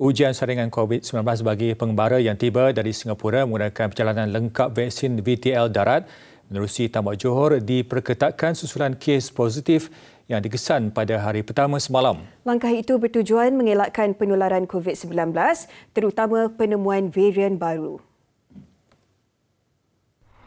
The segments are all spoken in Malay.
ujian saringan COVID-19 bagi pengembara yang tiba dari Singapura menggunakan perjalanan lengkap vaksin VTL darat menerusi tambah Johor diperketatkan susulan kes positif yang dikesan pada hari pertama semalam. Langkah itu bertujuan mengelakkan penularan COVID-19 terutama penemuan varian baru.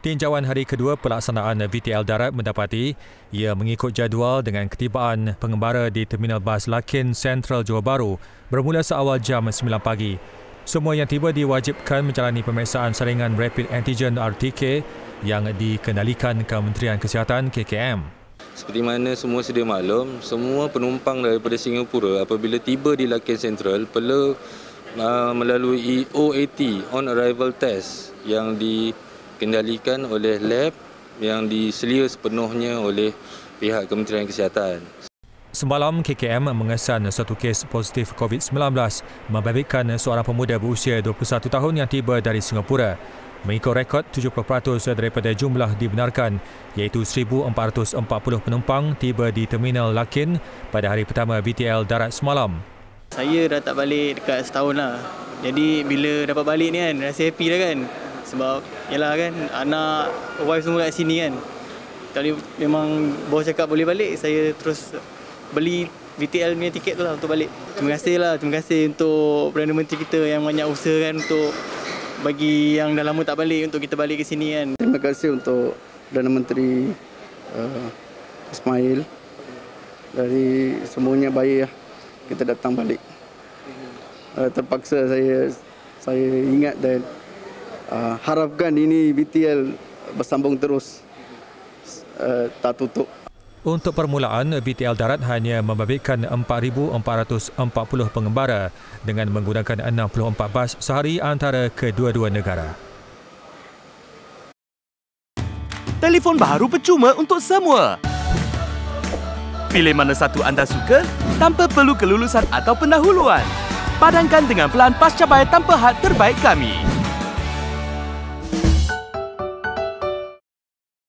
Tinjauan hari kedua pelaksanaan VTL darat mendapati ia mengikut jadual dengan ketibaan pengembara di terminal bas Lakin Central Johor Bahru bermula seawal jam 9 pagi. Semua yang tiba diwajibkan menjalani pemeriksaan saringan rapid antigen RTK yang dikendalikan Kementerian Kesihatan KKM. Seperti mana semua sedia maklum, semua penumpang daripada Singapura apabila tiba di Lakin Central perlu uh, melalui e OAT on arrival test yang di dikendalikan oleh lab yang diselia sepenuhnya oleh pihak Kementerian Kesihatan. Semalam, KKM mengesan satu kes positif COVID-19 membabitkan seorang pemuda berusia 21 tahun yang tiba dari Singapura. Mengikut rekod, 70% daripada jumlah dibenarkan iaitu 1,440 penumpang tiba di Terminal Lakin pada hari pertama BTL darat semalam. Saya dah tak balik dekat setahun lah. Jadi bila dapat balik ni kan, rasa happy dah kan sebab yalah kan anak wife semua kat sini kan tadi memang bos cakap boleh balik saya terus beli VTL punya tiket tu lah untuk balik terima kasih lah terima kasih untuk Perdana Menteri kita yang banyak usaha kan untuk bagi yang dah lama tak balik untuk kita balik ke sini kan terima kasih untuk Perdana Menteri uh, Ismail dari semuanya baik lah kita datang balik uh, terpaksa saya saya ingat dan Ah, harapkan ini BTL bersambung terus eh, tak tutup. Untuk permulaan, BTL Darat hanya membabitkan 4,440 pengembara dengan menggunakan 64 bas sehari antara kedua-dua negara. Telefon baru percuma untuk semua. Pilih mana satu anda suka tanpa perlu kelulusan atau pendahuluan. Padankan dengan pelan pasca bayar tanpa had terbaik kami.